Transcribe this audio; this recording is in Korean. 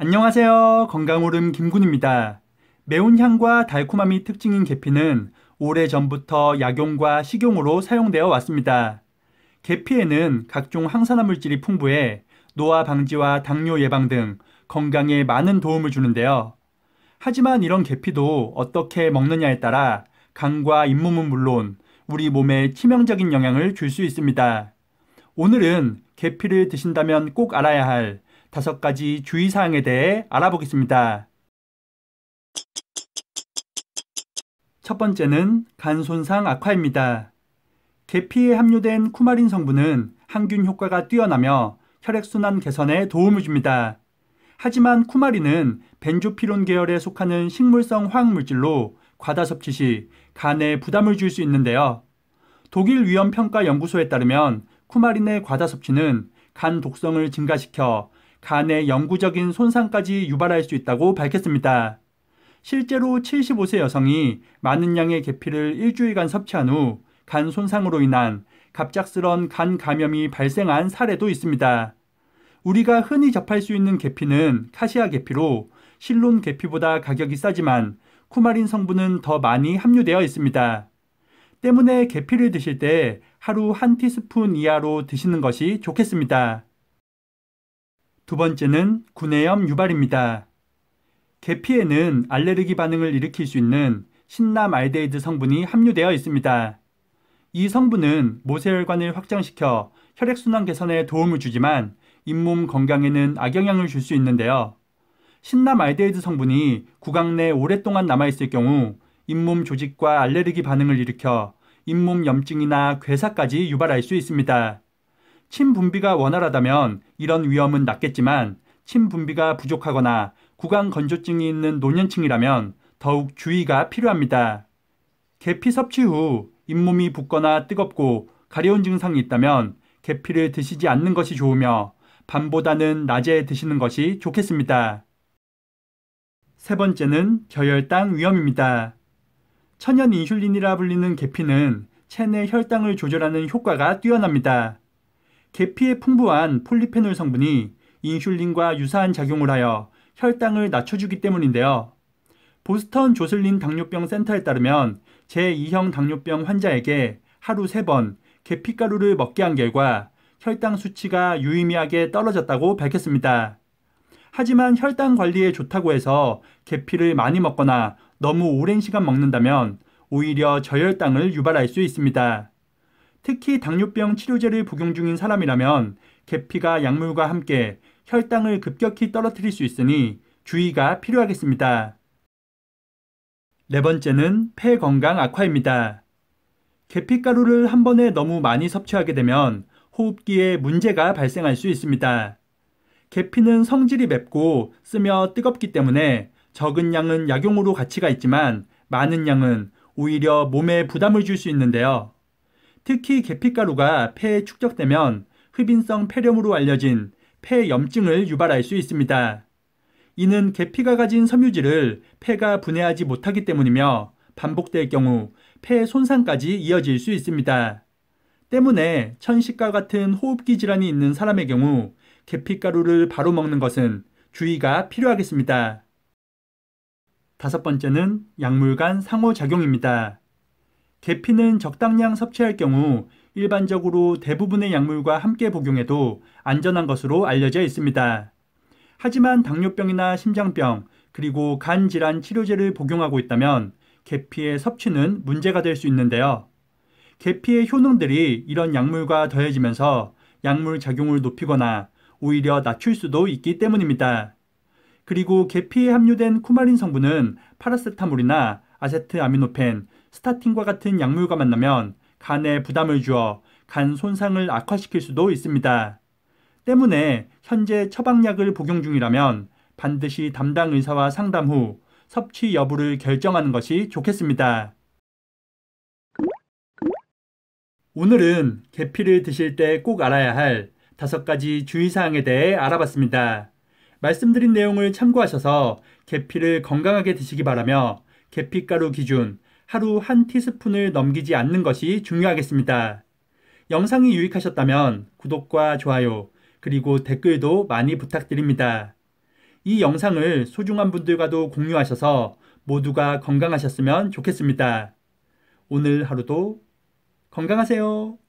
안녕하세요. 건강오름 김군입니다. 매운 향과 달콤함이 특징인 계피는 오래전부터 약용과 식용으로 사용되어 왔습니다. 계피에는 각종 항산화 물질이 풍부해 노화 방지와 당뇨 예방 등 건강에 많은 도움을 주는데요. 하지만 이런 계피도 어떻게 먹느냐에 따라 간과 잇몸은 물론 우리 몸에 치명적인 영향을 줄 수 있습니다. 오늘은 계피를 드신다면 꼭 알아야 할 다섯 가지 주의사항에 대해 알아보겠습니다. 첫 번째는 간 손상 악화입니다. 계피에 함유된 쿠마린 성분은 항균 효과가 뛰어나며 혈액순환 개선에 도움을 줍니다. 하지만 쿠마린은 벤조피론 계열에 속하는 식물성 화학물질로 과다 섭취 시 간에 부담을 줄 수 있는데요. 독일 위험평가 연구소에 따르면 쿠마린의 과다 섭취는 간 독성을 증가시켜 간에 영구적인 손상까지 유발할 수 있다고 밝혔습니다. 실제로 75세 여성이 많은 양의 계피를 일주일간 섭취한 후 간 손상으로 인한 갑작스런 간 감염이 발생한 사례도 있습니다. 우리가 흔히 접할 수 있는 계피는 카시아 계피로 실론 계피보다 가격이 싸지만 쿠마린 성분은 더 많이 함유되어 있습니다. 때문에 계피를 드실 때 하루 한 티스푼 이하로 드시는 것이 좋겠습니다. 두 번째는 구내염 유발입니다. 계피에는 알레르기 반응을 일으킬 수 있는 신남알데이드 성분이 함유되어 있습니다. 이 성분은 모세혈관을 확장시켜 혈액순환 개선에 도움을 주지만 잇몸 건강에는 악영향을 줄 수 있는데요. 신남알데이드 성분이 구강 내 오랫동안 남아있을 경우 잇몸 조직과 알레르기 반응을 일으켜 잇몸 염증이나 괴사까지 유발할 수 있습니다. 침 분비가 원활하다면 이런 위험은 낮겠지만 침분비가 부족하거나 구강 건조증이 있는 노년층이라면 더욱 주의가 필요합니다. 계피 섭취 후 잇몸이 붓거나 뜨겁고 가려운 증상이 있다면 계피를 드시지 않는 것이 좋으며 밤보다는 낮에 드시는 것이 좋겠습니다. 세 번째는 저혈당 위험입니다. 천연 인슐린이라 불리는 계피는 체내 혈당을 조절하는 효과가 뛰어납니다. 계피에 풍부한 폴리페놀 성분이 인슐린과 유사한 작용을 하여 혈당을 낮춰주기 때문인데요. 보스턴 조슬린 당뇨병 센터에 따르면 제2형 당뇨병 환자에게 하루 3번 계피가루를 먹게 한 결과 혈당 수치가 유의미하게 떨어졌다고 밝혔습니다. 하지만 혈당 관리에 좋다고 해서 계피를 많이 먹거나 너무 오랜 시간 먹는다면 오히려 저혈당을 유발할 수 있습니다. 특히 당뇨병 치료제를 복용 중인 사람이라면 계피가 약물과 함께 혈당을 급격히 떨어뜨릴 수 있으니 주의가 필요하겠습니다. 네 번째는 폐 건강 악화입니다. 계피가루를 한 번에 너무 많이 섭취하게 되면 호흡기에 문제가 발생할 수 있습니다. 계피는 성질이 맵고 쓰며 뜨겁기 때문에 적은 양은 약용으로 가치가 있지만 많은 양은 오히려 몸에 부담을 줄 수 있는데요. 특히 계피가루가 폐에 축적되면 흡인성 폐렴으로 알려진 폐염증을 유발할 수 있습니다. 이는 계피가 가진 섬유질을 폐가 분해하지 못하기 때문이며 반복될 경우 폐 손상까지 이어질 수 있습니다. 때문에 천식과 같은 호흡기 질환이 있는 사람의 경우 계피가루를 바로 먹는 것은 주의가 필요하겠습니다. 다섯 번째는 약물간 상호작용입니다. 계피는 적당량 섭취할 경우 일반적으로 대부분의 약물과 함께 복용해도 안전한 것으로 알려져 있습니다. 하지만 당뇨병이나 심장병, 그리고 간 질환 치료제를 복용하고 있다면 계피의 섭취는 문제가 될 수 있는데요. 계피의 효능들이 이런 약물과 더해지면서 약물 작용을 높이거나 오히려 낮출 수도 있기 때문입니다. 그리고 계피에 함유된 쿠마린 성분은 파라세타몰이나 아세트아미노펜, 스타틴과 같은 약물과 만나면 간에 부담을 주어 간 손상을 악화시킬 수도 있습니다. 때문에 현재 처방약을 복용 중이라면 반드시 담당 의사와 상담 후 섭취 여부를 결정하는 것이 좋겠습니다. 오늘은 계피를 드실 때 꼭 알아야 할 다섯 가지 주의사항에 대해 알아봤습니다. 말씀드린 내용을 참고하셔서 계피를 건강하게 드시기 바라며 계피가루 기준, 하루 한 티스푼을 넘기지 않는 것이 중요하겠습니다. 영상이 유익하셨다면 구독과 좋아요, 그리고 댓글도 많이 부탁드립니다. 이 영상을 소중한 분들과도 공유하셔서 모두가 건강하셨으면 좋겠습니다. 오늘 하루도 건강하세요.